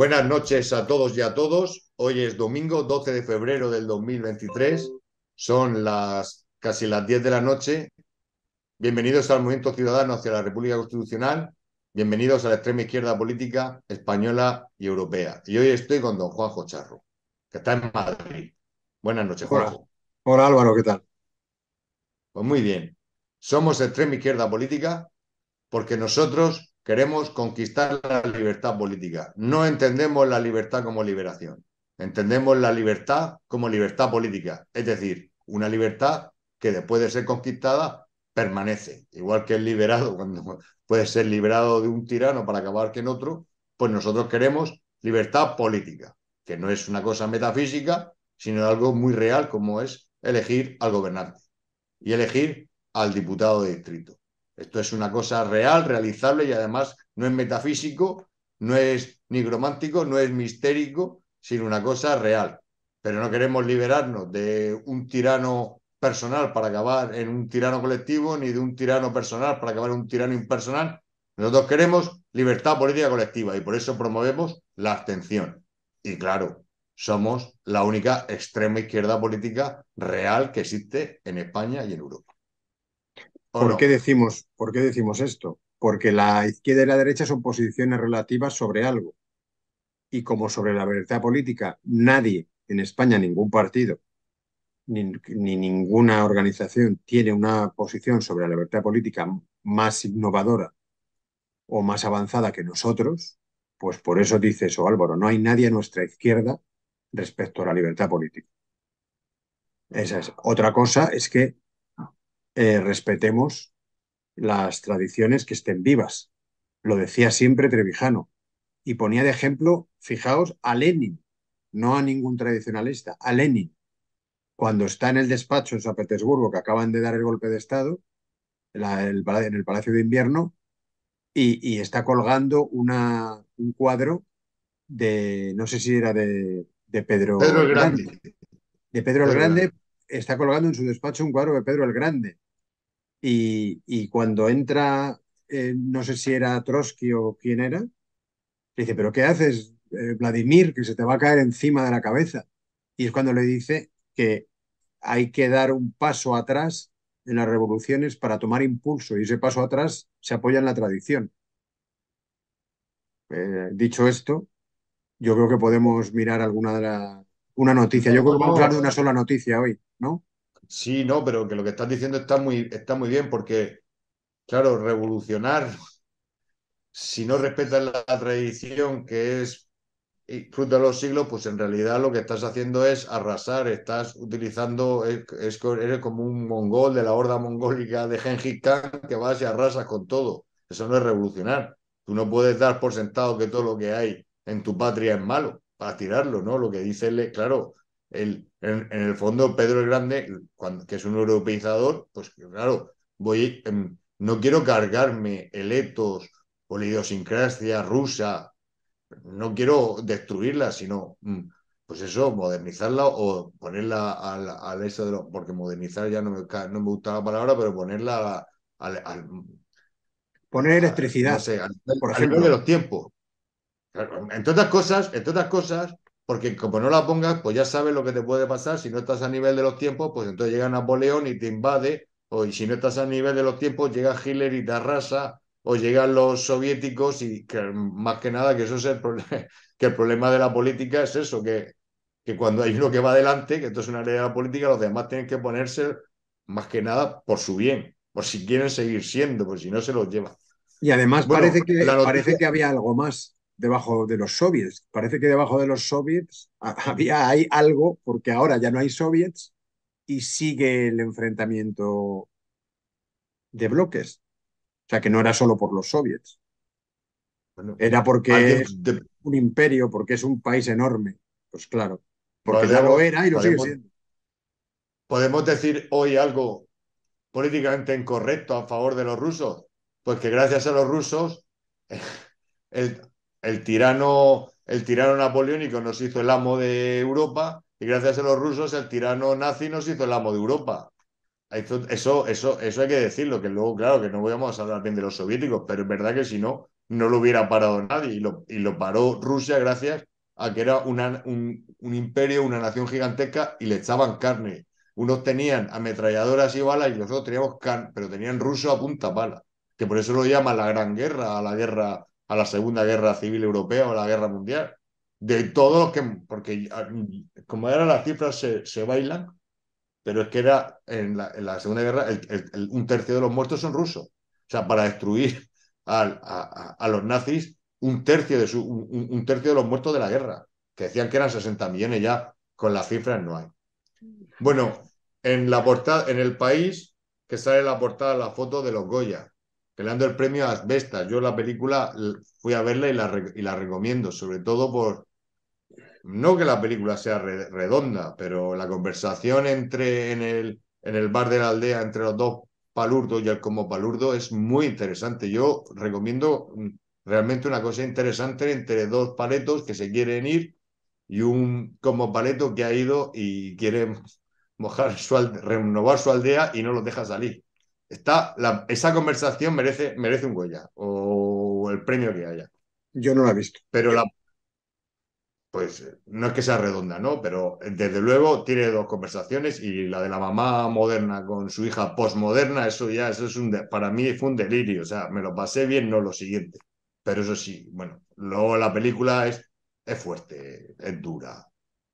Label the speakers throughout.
Speaker 1: Buenas noches a todos y a todos. Hoy es domingo 12 de febrero del 2023. Son las casi las 10 de la noche. Bienvenidos al Movimiento Ciudadano hacia la República Constitucional. Bienvenidos a la extrema izquierda política española y europea. Y hoy estoy con don Juanjo Charro, que está en Madrid. Buenas noches, Juanjo. Hola Álvaro, ¿qué tal? Pues muy bien. Somos extrema izquierda política porque nosotros Queremos conquistar la libertad política. No entendemos la libertad como liberación. Entendemos la libertad como libertad política, es decir, una libertad que después de ser conquistada permanece. Igual que el liberado, cuando puede ser liberado de un tirano para acabar que en otro, pues nosotros queremos libertad política, que no es una cosa metafísica, sino algo muy real como es elegir al gobernante y elegir al diputado de distrito. Esto es una cosa real, realizable y además no es metafísico, no es nigromántico, no es mistérico, sino una cosa real. Pero no queremos liberarnos de un tirano personal para acabar en un tirano colectivo, ni de un tirano personal para acabar en un tirano impersonal. Nosotros queremos libertad política colectiva y por eso promovemos la abstención. Y claro, somos la única extrema izquierda política real que existe en España y en Europa. ¿Por, qué decimos, ¿Por
Speaker 2: qué decimos esto? Porque la izquierda y la derecha son posiciones relativas sobre algo. Y como sobre la libertad política nadie en España, ningún partido, ni, ninguna organización tiene una posición sobre la libertad política más innovadora o más avanzada que nosotros, pues por eso dice eso oh, Álvaro, no hay nadie a nuestra izquierda respecto a la libertad política. Esa es. Otra cosa es que eh, respetemos las tradiciones que estén vivas. Lo decía siempre Trevijano. Y ponía de ejemplo, fijaos, a Lenin, no a ningún tradicionalista, a Lenin. Cuando está en el despacho en San Petersburgo, que acaban de dar el golpe de Estado, en el Palacio de Invierno, y, está colgando una, un cuadro de, no sé si era de, de Pedro, el Grande. De Pedro, el Grande está colgando en su despacho un cuadro de Pedro el Grande. Y, cuando entra, eh, no sé si era Trotsky o quién era, le dice, pero ¿qué haces, eh, Vladimir, que se te va a caer encima de la cabeza? Y es cuando le dice que hay que dar un paso atrás en las revoluciones para tomar impulso y ese paso atrás se apoya en la tradición. Eh, dicho esto, yo creo que podemos mirar alguna de, las una noticia. Yo creo que vamos a hablar de una sola noticia hoy,
Speaker 1: ¿no? Sí, no, pero que lo que estás diciendo está muy, está muy bien porque, claro, revolucionar, si no respetas la tradición que es fruto de los siglos, pues en realidad lo que estás haciendo es arrasar, estás utilizando, eres como un mongol de la horda mongólica de Gengis Khan que vas y arrasas con todo. Eso no es revolucionar. Tú no puedes dar por sentado que todo lo que hay en tu patria es malo. Para tirarlo, ¿no? Lo que dice él, claro, el, en, el fondo Pedro el Grande, que es un europeizador, pues claro, voy, em, no quiero cargarme el etos o la idiosincrasia rusa, no quiero destruirla, sino, mm, pues eso, modernizarla o ponerla al, eso porque modernizar ya no me, no gusta la palabra, pero ponerla al... poner electricidad, por ejemplo, de los tiempos. En otras cosas, en todas cosas, porque como no la pongas, pues ya sabes lo que te puede pasar. Si no estás a nivel de los tiempos, pues entonces llega Napoleón y te invade. O si no estás a nivel de los tiempos, llega Hitler y te arrasa. O llegan los soviéticos y más que nada que eso es el problema, que el problema de la política es eso, que, que cuando hay uno que va adelante, que esto es una ley de la política, los demás tienen que ponerse más que nada por su bien, por si quieren seguir siendo, por si no se los lleva. Y además parece, que, parece que había algo más debajo de los soviets.
Speaker 2: Parece que debajo de los soviets había hay algo, porque ahora ya no hay soviets y sigue el enfrentamiento de bloques. O sea, que no era solo por los soviets. era porque es un imperio, porque es un país enorme. Pues claro, porque podemos, ya lo era y lo sigue siendo.
Speaker 1: ¿Podemos decir hoy algo políticamente incorrecto a favor de los rusos? Pues que gracias a los rusos... El, el tirano, el tirano napoleónico nos hizo el amo de Europa y gracias a los rusos el tirano nazi nos hizo el amo de Europa. Eso, eso, eso, hay que decirlo, que luego, claro, que no vamos a hablar bien de los soviéticos, pero es verdad que si no, no lo hubiera parado nadie y lo, paró Rusia gracias a que era un, imperio, una nación gigantesca y le echaban carne. Unos tenían ametralladoras y balas y los otros teníamos carne, pero tenían ruso a punta pala, que por eso lo llaman la Gran Guerra, la guerra a la Segunda Guerra Civil Europea o la Guerra Mundial. De todo lo que, porque ah, como eran las cifras se, se bailan, pero es que era en la, Segunda Guerra un tercio de los muertos son rusos. O sea, para destruir a, los nazis, un tercio, de su, un, tercio de los muertos de la guerra, que decían que eran 60 millones ya, con las cifras no hay. Bueno, en, la portada, en el país que sale la portada la foto de los Goya, Peleando el premio a Asbestas. Yo la película fui a verla y la, y la recomiendo, sobre todo por, no que la película sea redonda, pero la conversación entre en el, en el bar de la aldea entre los dos palurdos y el como palurdo es muy interesante. Yo recomiendo mm, realmente una cosa interesante entre dos paletos que se quieren ir y un como paleto que ha ido y quiere mojar su renovar su aldea y no los deja salir está esa conversación merece, merece un huella o el premio que haya. Yo no la he visto. Pero la, pues no es que sea redonda, ¿no? Pero desde luego tiene dos conversaciones y la de la mamá moderna con su hija postmoderna, eso ya, eso es un, para mí fue un delirio, o sea, me lo pasé bien, no lo siguiente. Pero eso sí, bueno, luego la película es, es fuerte, es dura,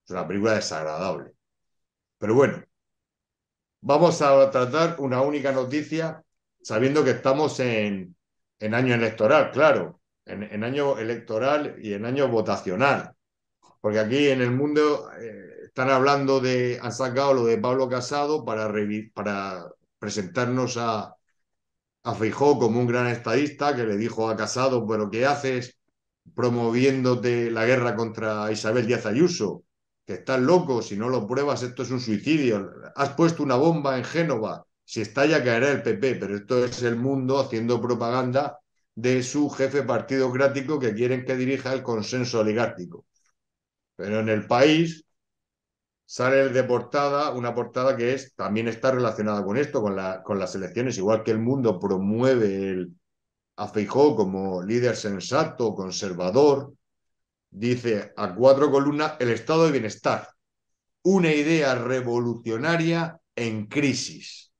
Speaker 1: es una película desagradable. Pero bueno, vamos a tratar una única noticia, sabiendo que estamos en, año electoral, claro, en, año electoral y en año votacional. Porque aquí en el mundo eh, están hablando de, han sacado lo de Pablo Casado para, para presentarnos a, a Feijó como un gran estadista que le dijo a Casado, bueno, ¿qué haces promoviéndote la guerra contra Isabel Díaz Ayuso? que estás loco, si no lo pruebas, esto es un suicidio. Has puesto una bomba en Génova, si estalla caerá el PP, pero esto es el mundo haciendo propaganda de su jefe partidocrático que quieren que dirija el consenso oligárquico. Pero en el país sale de portada una portada que es, también está relacionada con esto, con, la, con las elecciones, igual que el mundo promueve el, a Feijó como líder sensato, conservador, dice a cuatro columnas el estado de bienestar, una idea revolucionaria en crisis.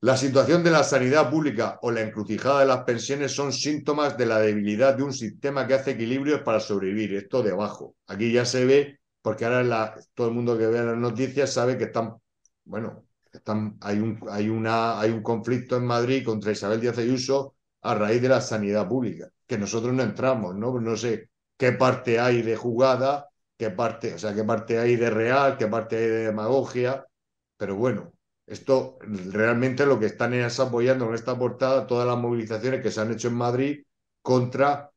Speaker 1: La situación de la sanidad pública o la encrucijada de las pensiones son síntomas de la debilidad de un sistema que hace equilibrios para sobrevivir. Esto de abajo. Aquí ya se ve, porque ahora todo el mundo que ve las noticias sabe que están, bueno, están, hay, un, hay, una, hay un conflicto en Madrid contra Isabel Díaz Ayuso a raíz de la sanidad pública, que nosotros no entramos, ¿no? No sé, qué parte hay de jugada, qué parte, o sea, qué parte hay de real, qué parte hay de demagogia, pero bueno, esto realmente lo que están es apoyando con esta portada todas las movilizaciones que se han hecho en Madrid contra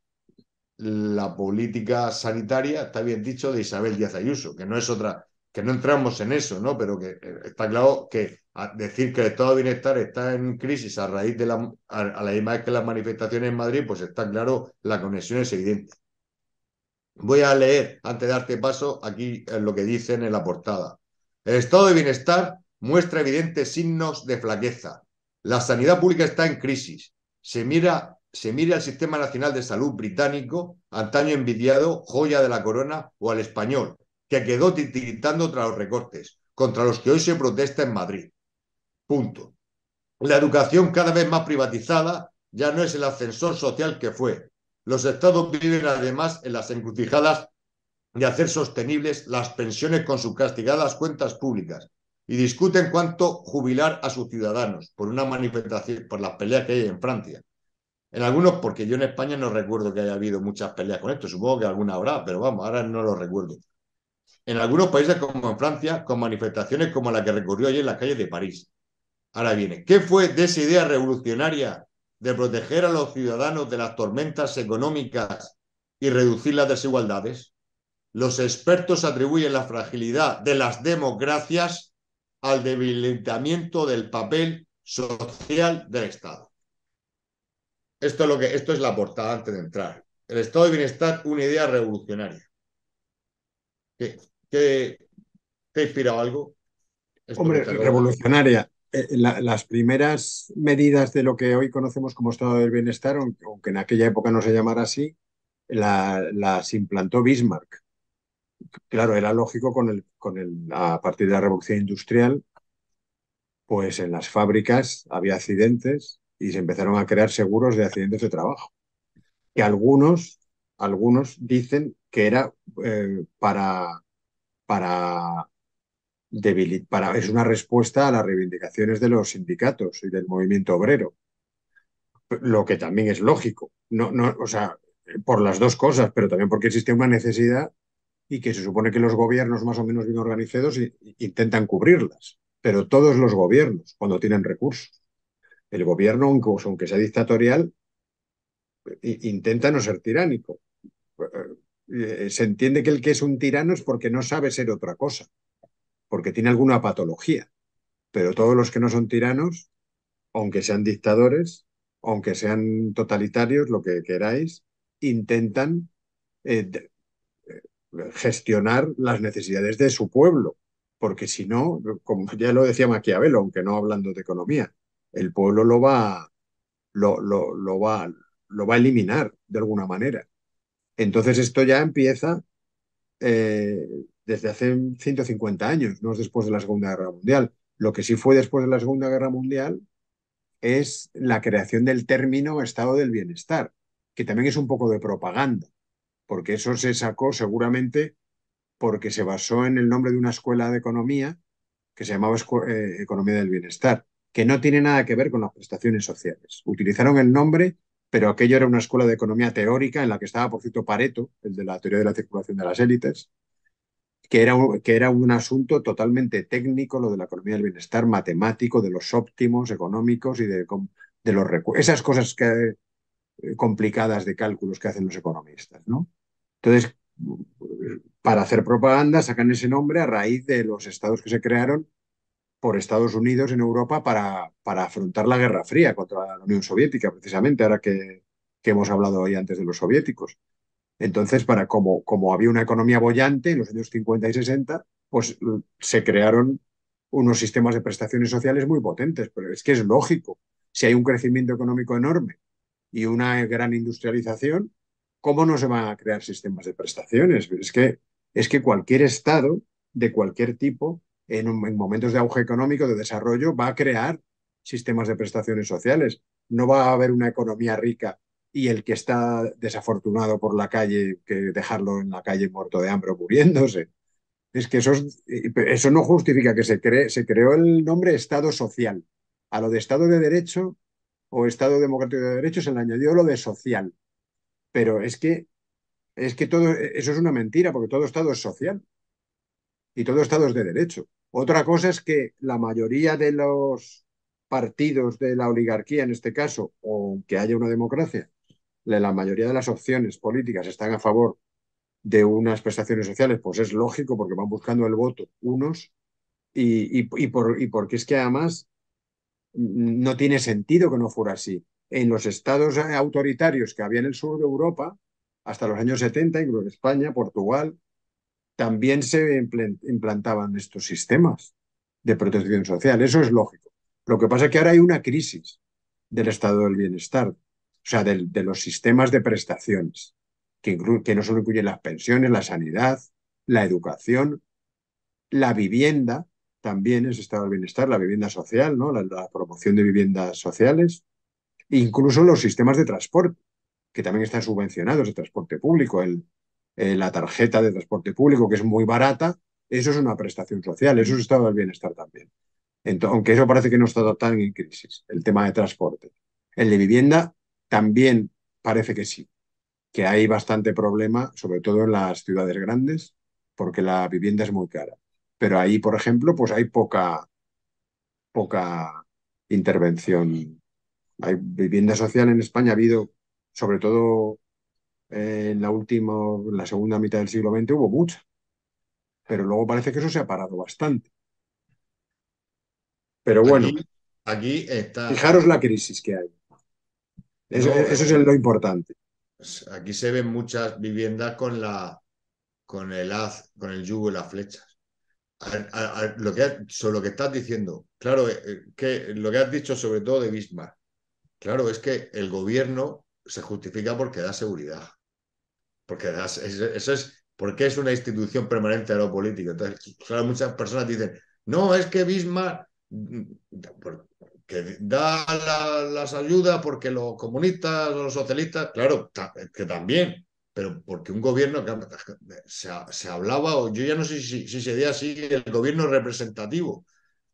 Speaker 1: la política sanitaria, está bien dicho, de Isabel Díaz Ayuso, que no es otra, que no entramos en eso, ¿no? Pero que eh, está claro que decir que el estado de bienestar está en crisis a raíz de la, a, a la imagen que las manifestaciones en Madrid, pues está claro, la conexión es evidente. Voy a leer, antes de darte paso, aquí lo que dicen en la portada. El estado de bienestar muestra evidentes signos de flaqueza. La sanidad pública está en crisis. Se mira, se al Sistema Nacional de Salud británico, antaño envidiado, joya de la corona, o al español, que quedó titiritando tras los recortes, contra los que hoy se protesta en Madrid. Punto. La educación cada vez más privatizada ya no es el ascensor social que fue, los estados viven además en las encrucijadas de hacer sostenibles las pensiones con sus castigadas cuentas públicas y discuten cuánto jubilar a sus ciudadanos por una manifestación, por las peleas que hay en Francia. En algunos, porque yo en España no recuerdo que haya habido muchas peleas con esto, supongo que alguna habrá, pero vamos, ahora no lo recuerdo. En algunos países como en Francia, con manifestaciones como la que recurrió ayer en la calle de París. Ahora viene, ¿qué fue de esa idea revolucionaria de proteger a los ciudadanos de las tormentas económicas y reducir las desigualdades? Los expertos atribuyen la fragilidad de las democracias al debilitamiento del papel social del Estado. Esto es, lo que, esto es la portada antes de entrar. El estado de bienestar, una idea revolucionaria. ¿Qué, te ha inspirado algo? Hombre, revolucionaria.
Speaker 2: Eh, las primeras medidas de lo que hoy conocemos como estado del bienestar, aunque en aquella época no se llamara así, la, las implantó Bismarck. Claro, era lógico con el, con a partir de la revolución industrial, pues en las fábricas había accidentes y se empezaron a crear seguros de accidentes de trabajo. Que algunos, algunos dicen que era eh, para, para es una respuesta a las reivindicaciones de los sindicatos y del movimiento obrero, lo que también es lógico, no, no, o sea, por las dos cosas, pero también porque existe una necesidad y que se supone que los gobiernos más o menos bien organizados intentan cubrirlas, pero todos los gobiernos, cuando tienen recursos. El gobierno, aunque sea dictatorial, intenta no ser tiránico. Eh, eh, se entiende que el que es un tirano es porque no sabe ser otra cosa porque tiene alguna patología. Pero todos los que no son tiranos, aunque sean dictadores, aunque sean totalitarios, lo que queráis, intentan eh, eh, gestionar las necesidades de su pueblo. Porque si no, como ya lo decía Maquiavelo, aunque no hablando de economía, el pueblo lo va, lo, va, lo va a eliminar de alguna manera. Entonces esto ya empieza eh, desde hace 150 años, no es después de la Segunda Guerra Mundial. Lo que sí fue después de la Segunda Guerra Mundial es la creación del término estado del bienestar, que también es un poco de propaganda, porque eso se sacó seguramente porque se basó en el nombre de una escuela de economía que se llamaba eh, Economía del Bienestar, que no tiene nada que ver con las prestaciones sociales. Utilizaron el nombre, pero aquello era una escuela de economía teórica en la que estaba, por cierto, Pareto, el de la teoría de la circulación de las élites, que era, un asunto totalmente técnico, lo de la economía del bienestar, matemático, de los óptimos económicos y de, de los Esas cosas eh, complicadas de cálculos que hacen los economistas, ¿no? Entonces, para hacer propaganda sacan ese nombre a raíz de los estados que se crearon por Estados Unidos en Europa para, para afrontar la Guerra Fría contra la Unión Soviética, precisamente, ahora que, que hemos hablado hoy antes de los soviéticos. Entonces, para como, como había una economía bollante en los años 50 y 60, pues mm, se crearon unos sistemas de prestaciones sociales muy potentes, pero es que es lógico. Si hay un crecimiento económico enorme y una gran industrialización, ¿cómo no se van a crear sistemas de prestaciones? Es que, es que cualquier Estado, de cualquier tipo, en momentos de auge económico, de desarrollo, va a crear sistemas de prestaciones sociales. No va a haber una economía rica y el que está desafortunado por la calle, que dejarlo en la calle muerto de hambre o muriéndose. Es que eso, eso no justifica que se, cree, se creó el nombre Estado social. A lo de Estado de Derecho o Estado Democrático de Derecho se le añadió lo de social. Pero es que, es que todo eso es una mentira, porque todo Estado es social y todo Estado es de derecho. Otra cosa es que la mayoría de los partidos de la oligarquía, en este caso, o que haya una democracia, la mayoría de las opciones políticas están a favor de unas prestaciones sociales, pues es lógico porque van buscando el voto unos y, por, y porque es que además no tiene sentido que no fuera así. En los estados autoritarios que había en el sur de Europa, hasta los años 70, incluso España, Portugal, también se implantaban estos sistemas de protección social. Eso es lógico. Lo que pasa es que ahora hay una crisis del estado del bienestar o sea, de, los sistemas de prestaciones, que, que no solo incluyen las pensiones, la sanidad, la educación, la vivienda, también es estado del bienestar, la vivienda social, ¿no? la, promoción de viviendas sociales, e incluso los sistemas de transporte, que también están subvencionados, el transporte público, el, eh, la tarjeta de transporte público, que es muy barata, eso es una prestación social, eso es estado del bienestar también. aunque eso parece que no está tan en crisis, el tema de transporte. El de vivienda también parece que sí, que hay bastante problema, sobre todo en las ciudades grandes, porque la vivienda es muy cara. Pero ahí, por ejemplo, pues hay poca, poca intervención. Hay vivienda social en España, ha habido, sobre todo en la última, la segunda mitad del siglo XX, hubo mucha. Pero luego parece que eso se ha parado bastante. Pero bueno,
Speaker 1: está. Fijaros la crisis que hay. Eso, es lo importante. Pues, aquí se ven muchas viviendas con la con el haz, con el yugo y las flechas. lo que, sobre lo que estás diciendo, claro, eh, eh, que lo que has dicho sobre todo de Bismarck, claro, es que el gobierno se justifica porque da seguridad. Porque eso, es, porque es una institución permanente de lo político. Entonces, muchas personas dicen, no, es que Bismarck, mm, mm, da las ayudas porque los comunistas o los socialistas, claro, eh, que también, pero porque un gobierno se, hablaba, o yo ya no sé si, si sería así, el gobierno representativo.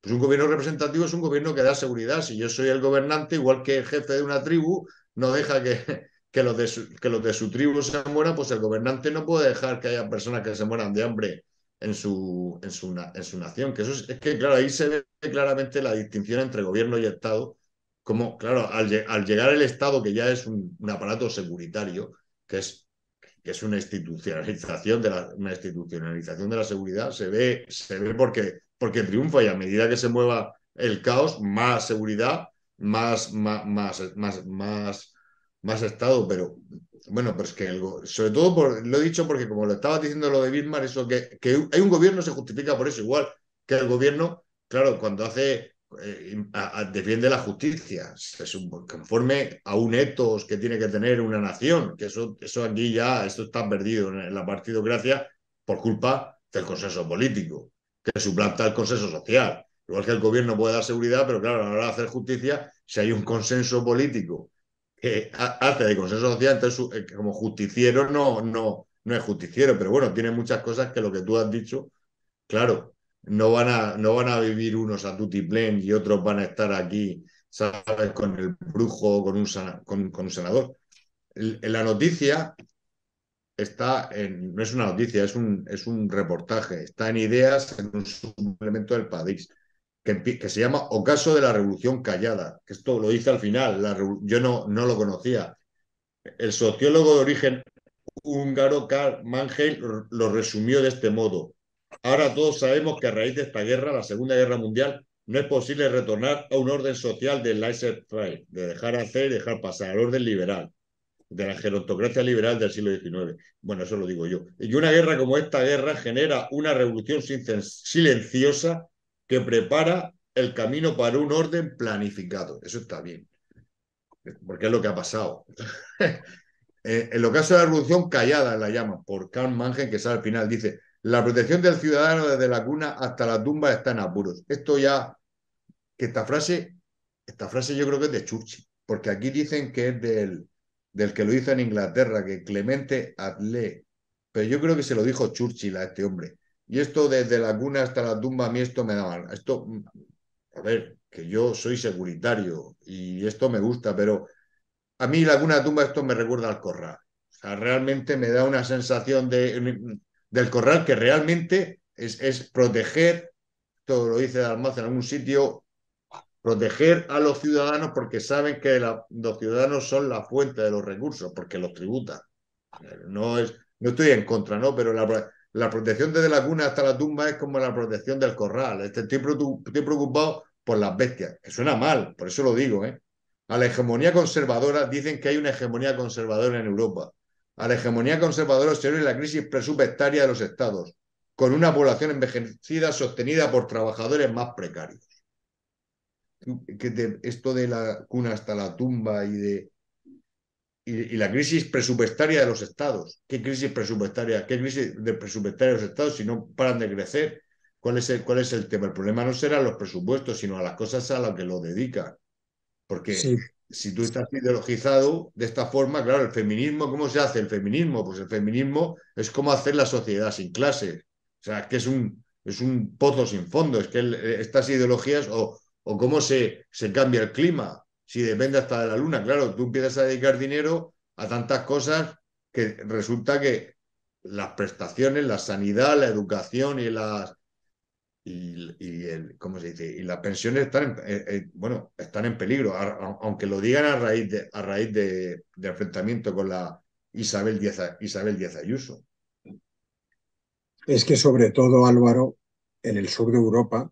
Speaker 1: Pues un gobierno representativo es un gobierno que da seguridad. Si yo soy el gobernante, igual que el jefe de una tribu, no deja que, que los, que los de su tribu se mueran, pues el gobernante no puede dejar que haya personas que se mueran de hambre en su, en su, en su nación. Que eso es, que, claro, ahí se ve claramente la distinción entre gobierno y Estado, como, claro, al, llegar el Estado, que ya es un, aparato securitario, que es, que es una, institucionalización de la, una institucionalización de la seguridad, se ve, se ve porque, porque triunfa y a medida que se mueva el caos, más seguridad, más, más, más, más, más, más Estado, pero bueno, pues que sobre todo lo he dicho porque como lo estaba diciendo lo de Bismarck, eso que, hay un gobierno se justifica por eso, igual que el gobierno, claro, cuando hace eh, defiende la justicia, conforme a un etos que tiene que tener una nación, que eso, aquí ya, esto está perdido en la partidocracia por culpa del consenso político, que suplanta el consenso social. Igual que el gobierno puede dar seguridad, pero claro, a la hora de hacer justicia, si hay un consenso político hace de consenso social, entonces eh, como justiciero no, no, no es justiciero, pero bueno, tiene muchas cosas que lo que tú has dicho, claro, no van a, no van a vivir unos a Tutiplén y otros van a estar aquí, ¿sabes? Con el brujo con un, senador. La noticia está en, no es una noticia, es un, es un reportaje, está en ideas en un suplemento del país que, se llama Ocaso de la Revolución Callada, que esto lo dice al final, yo no, no lo conocía. El sociólogo de origen húngaro Karl Mangel lo resumió de este modo. Ahora todos sabemos que a raíz de esta guerra, la Segunda Guerra Mundial, no es posible retornar a un orden social de laissez-faire, de dejar hacer y dejar pasar, al orden liberal, de la gerontocracia liberal del siglo XIX. Bueno, eso lo digo yo. Y una guerra como esta guerra genera una revolución silenciosa que prepara el camino para un orden planificado. Eso está bien, porque es lo que ha pasado. Eh, en lo caso de la revolución callada la llama, por Karl Mangen, que sale al final, dice, la protección del ciudadano desde la cuna hasta la tumba está en apuros. Esto ya, que esta frase, esta frase yo creo que es de Churchill, porque aquí dicen que es del, del que lo hizo en Inglaterra, que Clemente Atlee, pero yo creo que se lo dijo Churchill a este hombre y esto desde la cuna hasta la tumba, a mí esto me da Esto, a ver, que yo soy seguritario y esto me gusta, pero a mí la tumba esto me recuerda al corral. O sea, realmente me da una sensación de, del corral que realmente es, es proteger, todo lo dice Dalmaz en algún sitio, proteger a los ciudadanos porque saben que los ciudadanos son la fuente de los recursos, porque los tributan. No, es, no estoy en contra, ¿no? Pero la, la protección desde la cuna hasta la tumba es como la protección del corral. Este, estoy, preocupado por las bestias. Que suena mal, por eso lo digo. ¿eh? A la hegemonía conservadora dicen que hay una hegemonía conservadora en Europa. A la hegemonía conservadora se une la crisis presupuestaria de los estados, con una población envejecida sostenida por trabajadores más precarios. Que esto de la cuna hasta la tumba y de y, la crisis presupuestaria de los estados. ¿Qué crisis presupuestaria? ¿Qué crisis de presupuestaria de los estados si no paran de crecer? ¿Cuál es, el, es el tema? El problema no será los presupuestos, sino a las cosas a las que lo dedican. Porque si tú estás ideologizado de esta forma, claro, el feminismo, ¿cómo se hace el feminismo? Pues el feminismo es cómo hacer la sociedad sin clase. O sea, es que es un, es un pozo sin fondo, es que eh, estas ideologías o, o cómo se, se cambia el clima, si depende hasta de la luna. Claro, tú empiezas a dedicar dinero a tantas cosas que resulta que las prestaciones, la sanidad, la educación y las y, el, ¿cómo se dice? Y las pensiones están en, eh, eh, bueno, están en peligro, aunque lo digan a raíz de, a raíz de, enfrentamiento con la Isabel Isabel Díaz Ayuso.
Speaker 2: Es que sobre todo, Álvaro, en el sur de Europa,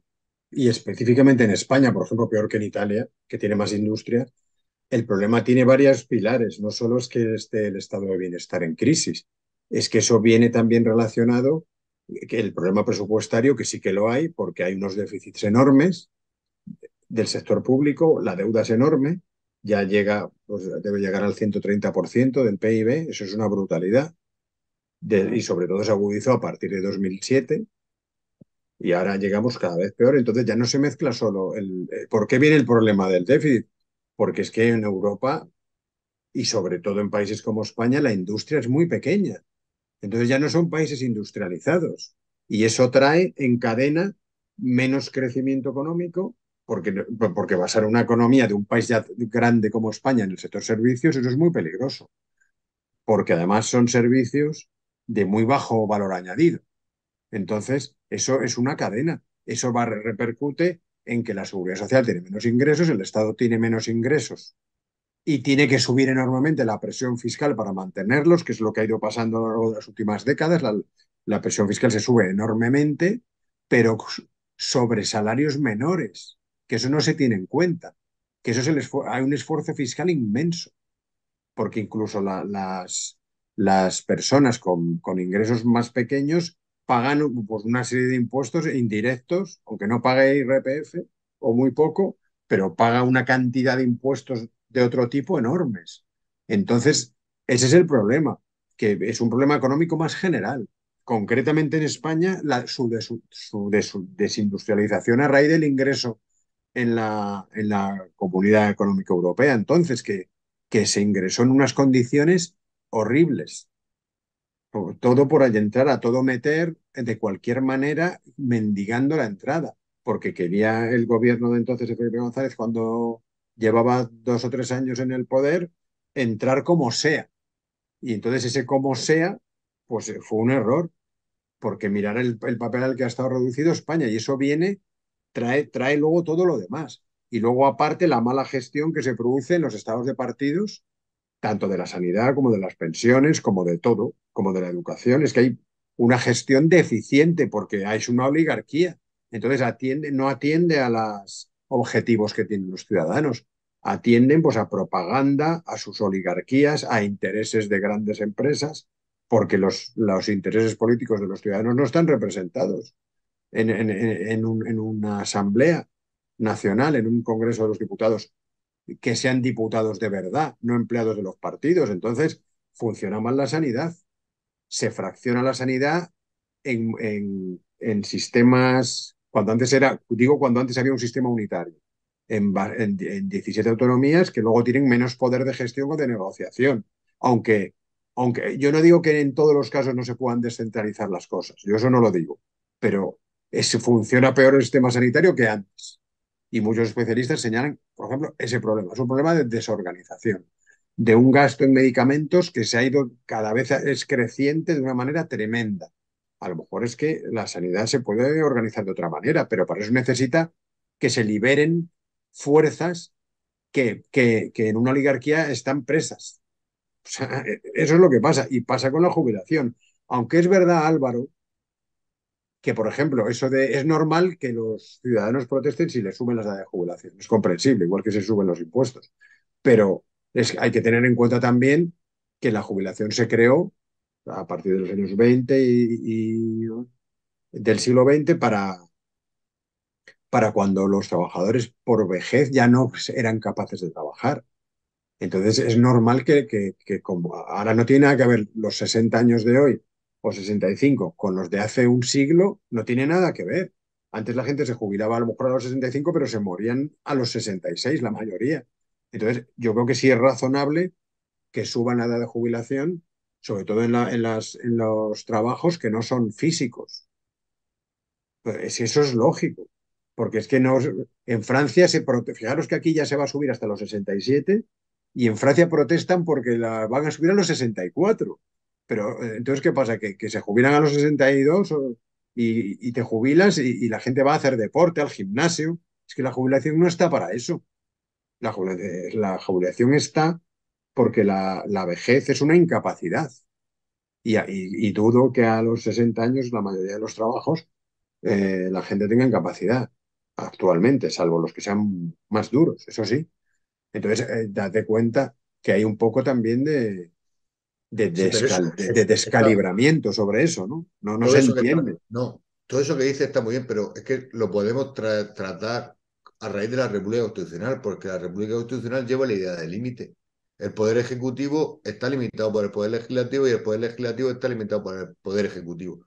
Speaker 2: y específicamente en España, por ejemplo, peor que en Italia, que tiene más industria, el problema tiene varios pilares. No solo es que esté el estado de bienestar en crisis, es que eso viene también relacionado que el problema presupuestario, que sí que lo hay, porque hay unos déficits enormes del sector público, la deuda es enorme, ya llega, pues, debe llegar al 130% del PIB, eso es una brutalidad, y sobre todo se agudizó a partir de 2007, y ahora llegamos cada vez peor. Entonces ya no se mezcla solo el... Eh, ¿Por qué viene el problema del déficit? Porque es que en Europa y sobre todo en países como España la industria es muy pequeña. Entonces ya no son países industrializados y eso trae en cadena menos crecimiento económico porque, porque basar una economía de un país ya grande como España en el sector servicios, eso es muy peligroso, porque además son servicios de muy bajo valor añadido. Entonces, eso es una cadena. Eso va repercute en que la seguridad social tiene menos ingresos, el Estado tiene menos ingresos y tiene que subir enormemente la presión fiscal para mantenerlos, que es lo que ha ido pasando a lo largo de las últimas décadas. La, presión fiscal se sube enormemente, pero sobre salarios menores, que eso no se tiene en cuenta, que eso hay un esfuerzo fiscal inmenso, porque incluso las, personas con ingresos más pequeños pagan pues, una serie de impuestos indirectos, aunque no pague IRPF o muy poco, pero paga una cantidad de impuestos de otro tipo enormes. Entonces, ese es el problema, que es un problema económico más general. Concretamente en España, la, su, desindustrialización a raíz del ingreso en la, en la Comunidad Económica Europea, entonces, que, que se ingresó en unas condiciones horribles, todo por allá entrar, a todo meter, de cualquier manera, mendigando la entrada, porque quería el gobierno de entonces de Felipe González, cuando llevaba dos o tres años en el poder, entrar como sea. Y entonces ese como sea, pues eh, fue un error, porque mirar el, el papel al que ha estado reducido España, y eso viene, trae, trae luego todo lo demás. Y luego aparte la mala gestión que se produce en los estados de partidos, tanto de la sanidad como de las pensiones, como de todo, como de la educación. Es que hay una gestión deficiente porque es una oligarquía. Entonces atiende, no atiende a los objetivos que tienen los ciudadanos. Atienden pues, a propaganda, a sus oligarquías, a intereses de grandes empresas, porque los, los intereses políticos de los ciudadanos no están representados en, en una asamblea nacional, en un Congreso de los Diputados que sean diputados de verdad, no empleados de los partidos. Entonces, funciona mal la sanidad. Se fracciona la sanidad en, sistemas, cuando antes era, digo cuando antes había un sistema unitario, en, 17 autonomías que luego tienen menos poder de gestión o de negociación. Aunque, aunque yo no digo que en todos los casos no se puedan descentralizar las cosas, yo eso no lo digo, pero funciona peor el sistema sanitario que antes y muchos especialistas señalan, por ejemplo, ese problema. Es un problema de desorganización, de un gasto en medicamentos que se ha ido cada vez es creciente de una manera tremenda. A lo mejor es que la sanidad se puede organizar de otra manera, pero para eso necesita que se liberen fuerzas que, que, que en una oligarquía están presas. E-, eso es lo que pasa y pasa con la jubilación. Aunque es verdad, Álvaro, que, por ejemplo, eso de es normal que los ciudadanos protesten si le suben las edades de jubilación. Es comprensible, igual que se suben los impuestos. Pero es, hay que tener en cuenta también que la jubilación se creó a partir de los años 20 y, del siglo XX para, para cuando los trabajadores por vejez ya no eran capaces de trabajar. Entonces es normal que, que como ahora no tiene nada que ver los 60 años de hoy o 65 con los de hace un siglo no tiene nada que ver. Antes la gente se jubilaba a lo mejor a los 65, pero se morían a los 66, la mayoría. Entonces, yo creo que sí es razonable que suban la edad de jubilación, sobre todo en, las, en los trabajos que no son físicos. eso es lógico, porque es que no, en Francia se fijaros que aquí ya se va a subir hasta los 67 y en Francia protestan porque la van a subir a los 64. Pero eh, entonces, ¿qué pasa? ¿Que, se jubilan a los 62 y, y, te jubilas y, la gente va a hacer deporte, al gimnasio. Es que la jubilación no está para eso. La eh, jubilación, está porque la, vejez es una incapacidad. Y, dudo que a los 60 años la mayoría de los trabajos eh, la gente tenga incapacidad actualmente, salvo los que sean más duros, eso sí. Entonces, date cuenta que hay un poco también de, de, eh, descalibramiento sobre eso,
Speaker 1: ¿no? No, no se entiende. no, todo eso que dice está muy bien, pero es que lo podemos tratar a raíz de la República Constitucional, porque la República Constitucional lleva la idea de límite. El poder ejecutivo está limitado por el poder legislativo y el poder legislativo está limitado por el poder ejecutivo.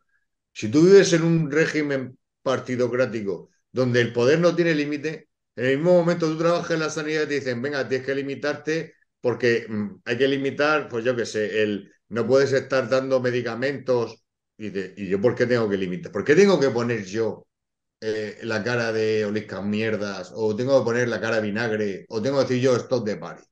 Speaker 1: Si tú vives en un régimen partidocrático donde el poder no tiene límite, en el mismo momento tú trabajas en la sanidad y te dicen, venga, tienes que limitarte porque mm, hay que limitar, pues yo qué sé, el no puedes estar dando medicamentos y, yo por qué tengo que limitar, por qué tengo que poner yo eh, la cara de oliscas mierdas o tengo que poner la cara de vinagre o tengo que decir yo stop de pari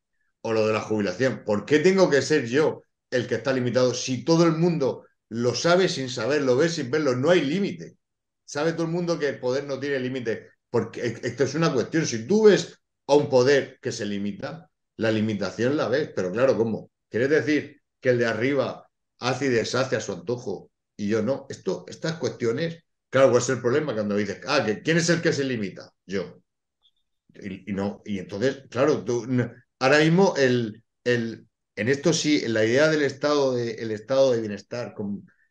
Speaker 1: o lo de la jubilación, ¿por qué tengo que ser yo el que está limitado si todo el mundo lo sabe sin saberlo, ve sin verlo, no hay límite? Sabe todo el mundo que el poder no tiene límite, porque eh, esto es una cuestión, si tú ves a un poder que se limita, la limitación la ves, pero claro, ¿cómo? ¿Quieres decir que el de arriba hace y deshace a su antojo y yo no? Esto, estas cuestiones, claro, pues es el problema cuando dices, ah, que ¿quién es el que se limita? Yo. Y, no, y entonces, claro, tú, ahora mismo el, el, en esto sí, en la idea del estado de, el estado de bienestar,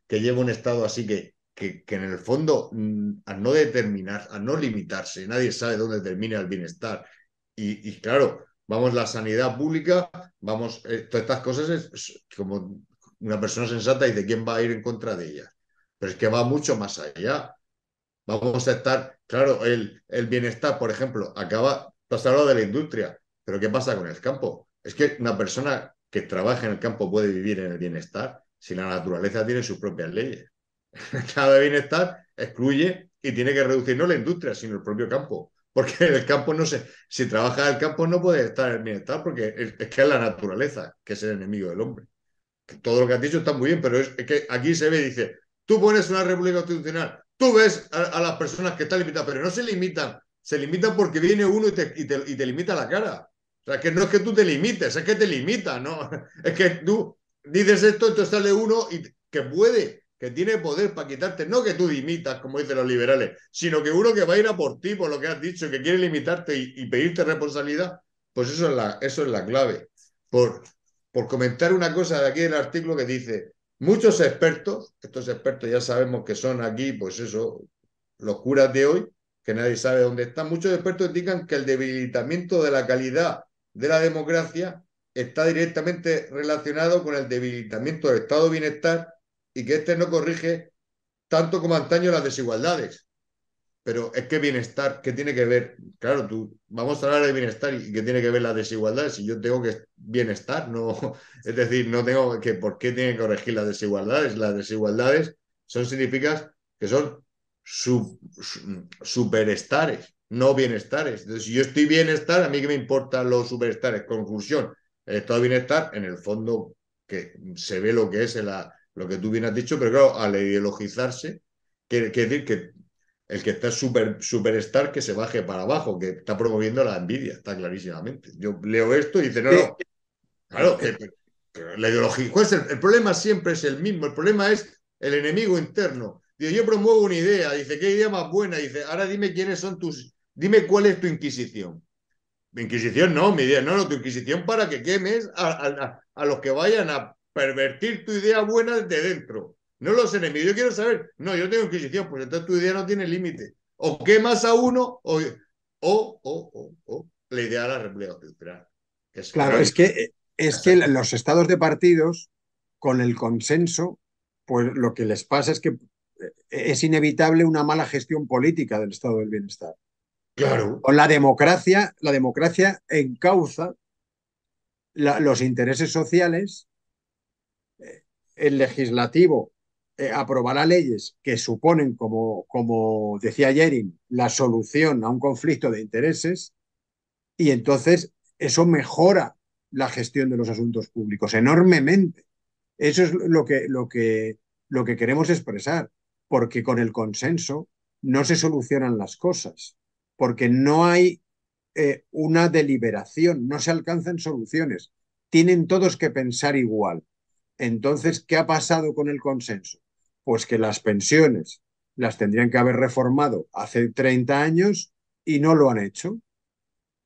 Speaker 1: que lleva un estado así que, que, en el fondo, a no determinar, a no limitarse, nadie sabe dónde termina el bienestar. y claro, vamos la sanidad pública, vamos, eh, todas estas cosas es, como una persona sensata de ¿quién va a ir en contra de ellas? Pero es que va mucho más allá. Vamos a estar, claro, el, el bienestar, por ejemplo, acaba, has hablado de la industria, pero ¿qué pasa con el campo? Es que una persona que trabaja en el campo puede vivir en el bienestar si la naturaleza tiene sus propias leyes. Cada bienestar excluye y tiene que reducir no la industria, sino el propio campo porque en el campo no sé, si trabaja el campo no puede estar en bienestar, porque es, que es la naturaleza que es el enemigo del hombre. todo lo que has dicho está muy bien, pero es, que aquí se ve, dice, tú pones una república constitucional, tú ves a, las personas que están limitadas, pero no se limitan, se limitan porque viene uno y te, y limita la cara. O sea, que no es que tú te limites, es que te limita, ¿no? Es que tú dices esto, entonces sale uno y que puede, que tiene poder para quitarte, no que tú dimitas, como dicen los liberales, sino que uno que va a ir a por ti, por lo que has dicho, que quiere limitarte y, pedirte responsabilidad, pues eso es la, eso es la clave. Por, por comentar una cosa de aquí del artículo que dice, muchos expertos, estos expertos ya sabemos que son aquí, pues eso, los curas de hoy, que nadie sabe dónde están, muchos expertos indican que el debilitamiento de la calidad de la democracia está directamente relacionado con el debilitamiento del estado de bienestar y que este no corrige tanto como antaño las desigualdades. Pero es que bienestar, ¿qué tiene que ver? Claro, tú, vamos a hablar de bienestar y ¿qué tiene que ver las desigualdades? Si yo tengo que bienestar, no, es decir, no tengo que, ¿por qué tiene que corregir las desigualdades? Las desigualdades son significas que son superestares, no bienestares. Entonces, si yo estoy bienestar, a mí que me importan los superestares. Conclusión, el estado de bienestar, en el fondo, que se ve lo que es la, lo que tú bien has dicho, pero claro, al ideologizarse, quiere, decir que el que está súper superstar que se baje para abajo, que está promoviendo la envidia, está clarísimamente. Yo leo esto y dice, no, no, claro, la ideología, el, problema siempre es el mismo, el problema es el enemigo interno. Dice, yo promuevo una idea, dice, ¿qué idea más buena? Dice, ahora dime quiénes son tus, dime cuál es tu inquisición. Mi inquisición no, mi idea, no, no, tu inquisición para que quemes a los que vayan a pervertir tu idea buena desde dentro, no los enemigos. Yo quiero saber, no, yo tengo inquisición, pues entonces tu idea no tiene límite. O quemas a uno, o, o, o, la idea de la república claro, es claro, es que, eh, es
Speaker 2: que los estados de partidos, con el consenso, pues lo que les pasa es que eh, es inevitable una mala gestión política del estado del bienestar. Claro. Con la democracia, la democracia encauza los intereses sociales el legislativo eh, aprobará leyes que suponen, como, como decía Yerin, la solución a un conflicto de intereses y entonces eso mejora la gestión de los asuntos públicos enormemente. Eso es lo que, lo que, lo que queremos expresar, porque con el consenso no se solucionan las cosas, porque no hay eh, una deliberación, no se alcanzan soluciones. Tienen todos que pensar igual, entonces, ¿qué ha pasado con el consenso? Pues que las pensiones las tendrían que haber reformado hace 30 años y no lo han hecho.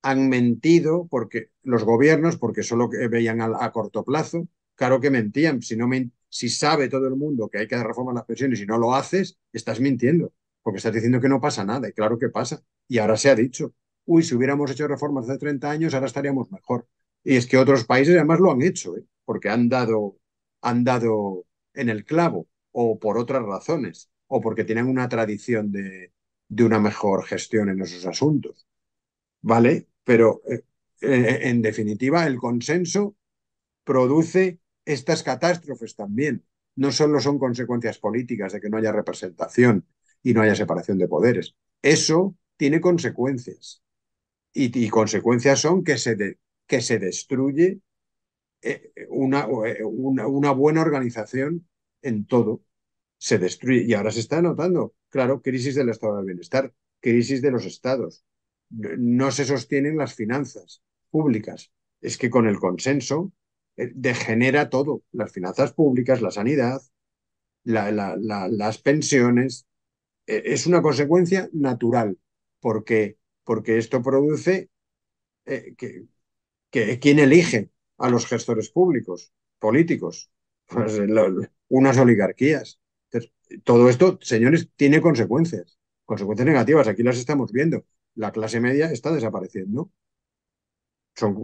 Speaker 2: Han mentido porque los gobiernos, porque solo veían a, corto plazo, claro que mentían. Si, no si sabe todo el mundo que hay que reformar las pensiones y no lo haces, estás mintiendo, porque estás diciendo que no pasa nada, y claro que pasa. Y ahora se ha dicho, uy, si hubiéramos hecho reformas hace 30 años, ahora estaríamos mejor. Y es que otros países además lo han hecho, ¿eh? porque han dado han dado en el clavo o por otras razones o porque tienen una tradición de, una mejor gestión en esos asuntos. ¿Vale? Pero eh, eh, en definitiva, el consenso produce estas catástrofes también. No solo son consecuencias políticas de que no haya representación y no haya separación de poderes. Eso tiene consecuencias. Y, consecuencias son que se, que se destruye eh, eh, una, una, buena organización en todo se destruye. Y ahora se está notando, claro, crisis del estado del bienestar, crisis de los estados. No se sostienen las finanzas públicas. Es que con el consenso eh, degenera todo, las finanzas públicas, la sanidad, las pensiones. Es una consecuencia natural, porque, porque esto produce que, que quien elige a los gestores públicos, políticos, pues, unas oligarquías. todo esto, señores, tiene consecuencias, consecuencias negativas. Aquí las estamos viendo. La clase media está desapareciendo. Son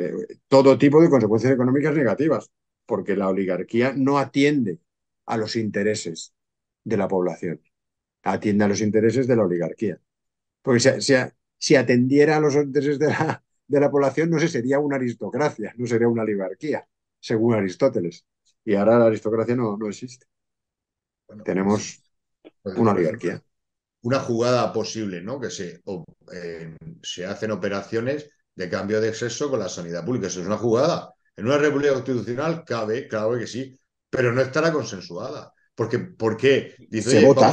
Speaker 2: eh, todo tipo de consecuencias económicas negativas, porque la oligarquía no atiende a los intereses de la población, atiende a los intereses de la oligarquía. Porque si atendiera a los intereses de la, de la población, no sé, sería una aristocracia, no sería una oligarquía, según Aristóteles. Y ahora la aristocracia no, no existe. Tenemos pues, pues, una oligarquía.
Speaker 1: Una jugada posible, ¿no? Que se, se hacen operaciones de cambio de exceso con la sanidad pública. Eso es una jugada. En una república constitucional cabe, claro que sí, pero no estará consensuada. Porque, ¿por qué? Dice, vota.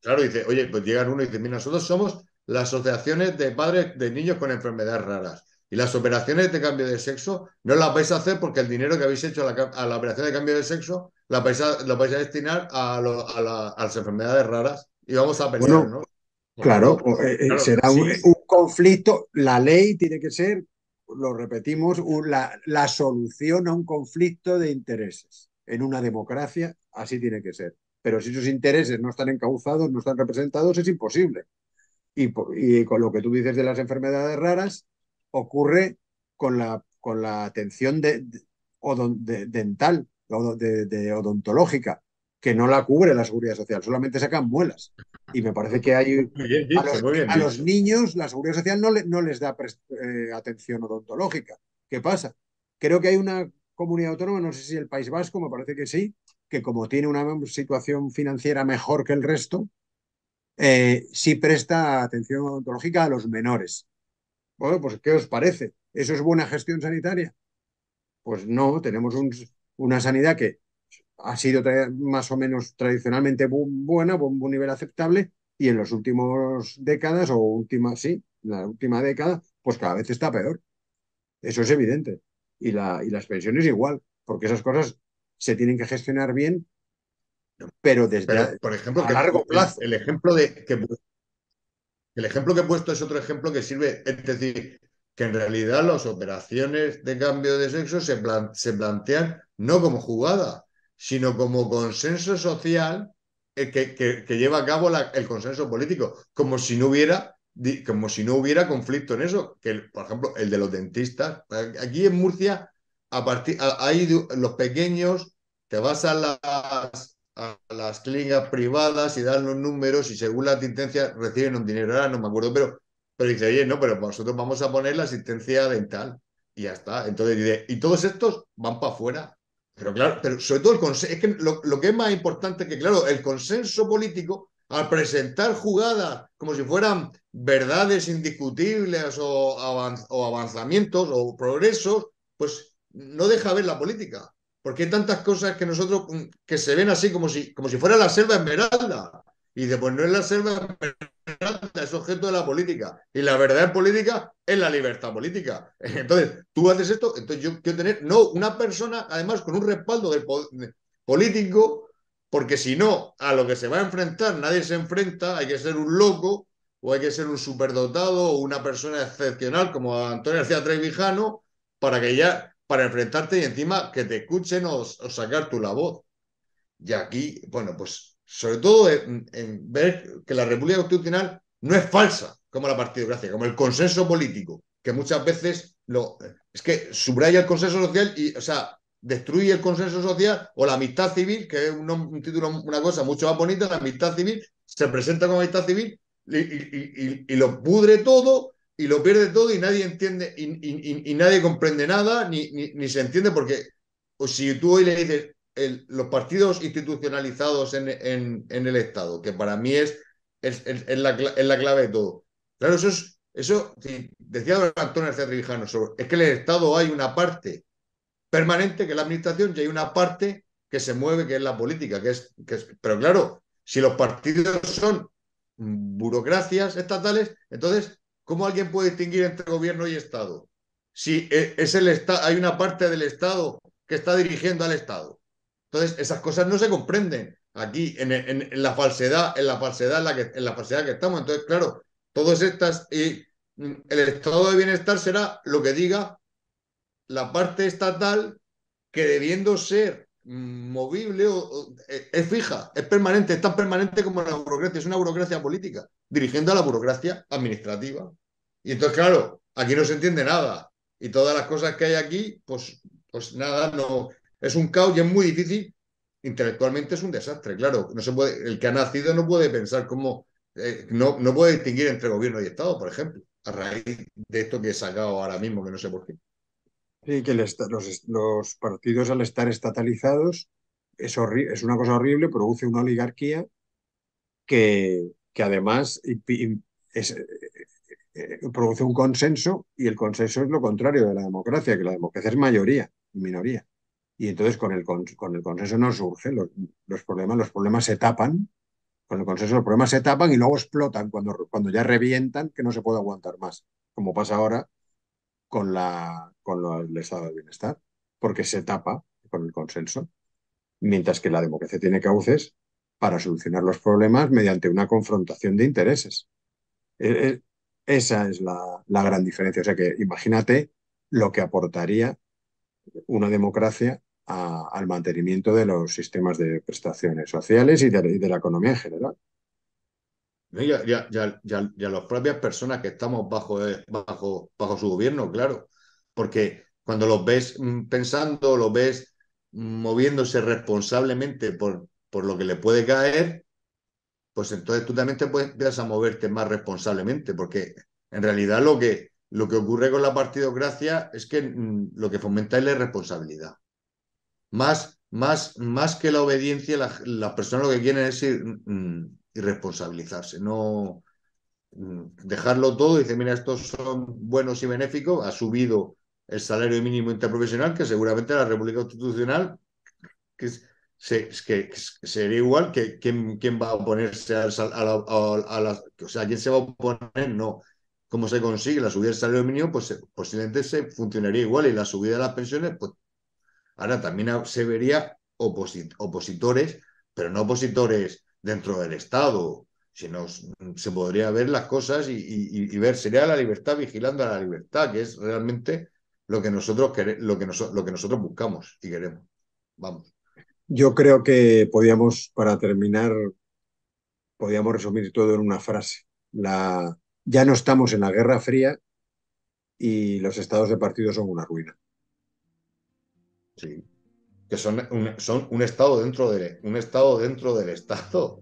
Speaker 1: claro, dice, oye, pues llegan uno y dice, mira, nosotros somos las asociaciones de padres de niños con enfermedades raras. Y las operaciones de cambio de sexo no las vais a hacer porque el dinero que habéis hecho a la, operación de cambio de sexo lo vais a, vais a destinar a, a, las enfermedades raras y vamos a pelear, ¿no? Claro, pues, eh, eh, será un,
Speaker 2: conflicto. La ley tiene que ser, lo repetimos, la, la solución a un conflicto de intereses. En una democracia así tiene que ser. Pero si sus intereses no están encauzados, no están representados, es imposible. Y, con lo que tú dices de las enfermedades raras, ocurre con la, con la atención de, dental, de, odontológica, que no la cubre la seguridad social, solamente sacan muelas. Y me parece que hay a, los, niños la seguridad social no, no les da eh, atención odontológica. ¿Qué pasa? Creo que hay una comunidad autónoma, no sé si el País Vasco, me parece que sí, que como tiene una situación financiera mejor que el resto, eh, si presta atención odontológica a los menores. Bueno, pues ¿qué os parece? ¿Eso es buena gestión sanitaria? Pues no, tenemos una sanidad que ha sido más o menos tradicionalmente buena, un nivel aceptable, y en las últimas décadas, o última, sí, la última década, pues cada vez está peor. Eso es evidente. Y, la, y las pensiones igual, porque esas cosas se tienen que gestionar bien pero desde por ejemplo, largo
Speaker 1: plazo. El ejemplo de que el ejemplo que he puesto es otro ejemplo que sirve, es decir, que en realidad las operaciones de cambio de sexo se, se plantean no como jugada, sino como consenso social eh, que, que, lleva a cabo la, el consenso político, como si no hubiera como si no hubiera conflicto en eso, que por ejemplo el de los dentistas, aquí en Murcia a partir, hay los pequeños, te vas a las a las clínicas privadas y dan los números y según la asistencia reciben un dinero. Ahora no me acuerdo, pero, pero dice, oye, no, pero nosotros vamos a poner la asistencia dental. Y ya está. Entonces y todos estos van para afuera. Pero claro, pero sobre todo el es que lo, que es más importante que, claro, el consenso político al presentar jugadas como si fueran verdades indiscutibles o, o avanzamientos o progresos, pues no deja ver la política porque hay tantas cosas que nosotros mm, que se ven así como si, como si fuera la selva esmeralda. Y dice, pues no es la selva esmeralda, es objeto de la política. Y la verdad en política es la libertad política. Entonces, tú haces esto, entonces yo quiero tener, no, una persona además con un respaldo político, porque si no, a lo que se va a enfrentar nadie se enfrenta, hay que ser un loco o hay que ser un superdotado o una persona excepcional como Antonio García Trevijano para que ya para enfrentarte y encima que te escuchen o, sacar tu la voz. Y aquí, bueno, pues sobre todo en, ver que la República Constitucional no es falsa como la partidocracia, como el consenso político, que muchas veces lo, es que subraya el consenso social y, o sea, destruye el consenso social o la amistad civil, que es un, título, una cosa mucho más bonita, la amistad civil, se presenta como amistad civil y lo pudre todo y lo pierde todo y nadie entiende y, y, nadie comprende nada ni, ni, se entiende porque o pues, si tú hoy le dices los partidos institucionalizados en, el Estado, que para mí es, es, la, clave de todo. Claro, eso es, eso decía Antonio García es que en el Estado hay una parte permanente que es la administración y hay una parte que se mueve, que es la política, que es, que pero claro, si los partidos son burocracias estatales, entonces ¿Cómo alguien puede distinguir entre gobierno y Estado? Si e, es el Estado, hay una parte del Estado que está dirigiendo al Estado. Entonces, esas cosas no se comprenden aquí en, la falsedad, en la falsedad la, que, en la falsedad que estamos. Entonces, claro, todas estas y mm, el estado de bienestar será lo que diga la parte estatal que debiendo ser movible, o, eh, es fija, es permanente, es tan permanente como la burocracia, es una burocracia política, dirigiendo a la burocracia administrativa. Y entonces, claro, aquí no se entiende nada. Y todas las cosas que hay aquí, pues, pues nada, no. Es un caos y es muy difícil. Intelectualmente es un desastre, claro. No se puede, el que ha nacido no puede pensar cómo, eh, no, no puede distinguir entre gobierno y Estado, por ejemplo, a raíz de esto que he sacado ahora mismo, que no sé por qué. Sí, que
Speaker 2: los, partidos al estar estatalizados es, es una cosa horrible, produce una oligarquía que, que además eh, eh, produce un consenso y el consenso es lo contrario de la democracia, que la democracia es mayoría minoría. Y entonces con el, con el consenso no surge, los, problemas, los problemas se tapan, con el consenso los problemas se tapan y luego explotan cuando, cuando ya revientan que no se puede aguantar más, como pasa ahora con la, con lo, el estado de bienestar, porque se tapa con el consenso, mientras que la democracia tiene cauces para solucionar los problemas mediante una confrontación de intereses. E, e, esa es la, gran diferencia. O sea que imagínate lo que aportaría una democracia al mantenimiento de los sistemas de prestaciones sociales y de, la economía en general.
Speaker 1: Ya, ya, las propias personas que estamos bajo, eh, bajo, bajo su gobierno, claro porque cuando los ves mm, pensando, los ves mm, moviéndose responsablemente por, por lo que le puede caer, pues entonces tú también te puedes, empiezas a moverte más responsablemente, porque en realidad lo que, lo que ocurre con la partidocracia es que mm, lo que fomenta es la irresponsabilidad. Más, más, más que la obediencia, las la personas lo que quieren es ir, irresponsabilizarse, no dejarlo todo. y decir, mira, estos son buenos y benéficos, ha subido el salario mínimo interprofesional, que seguramente la República Constitucional que, se, que, sería igual que quién, va a oponerse al, a, la, a, O sea, ¿quién se va a oponer? No. ¿Cómo se consigue la subida del salario mínimo? Pues eh, posiblemente se funcionaría igual y la subida de las pensiones, pues ahora también se vería opositores, pero no opositores dentro del Estado, sino se podría ver las cosas y, y ver, sería la libertad vigilando a la libertad, que es realmente lo que nosotros, lo que, lo que nosotros buscamos y queremos. Vamos.
Speaker 2: Yo creo que podíamos, para terminar, podíamos resumir todo en una frase. La, ya no estamos
Speaker 1: en la Guerra Fría y los estados de partidos son una ruina. Sí, que son son un estado dentro de un estado dentro del estado.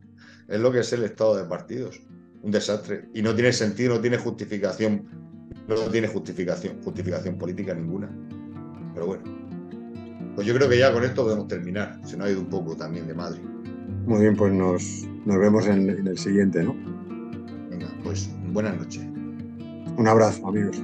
Speaker 1: Es lo que es el estado de partidos, un desastre y no tiene sentido, no tiene justificación no tiene justificación, justificación política ninguna. Pero bueno. Pues yo creo que ya con esto podemos terminar. Se nos ha ido un poco también de madre. Muy bien,
Speaker 2: pues nos, vemos en el siguiente, ¿no? Venga, pues buenas noches. Un abrazo, amigos.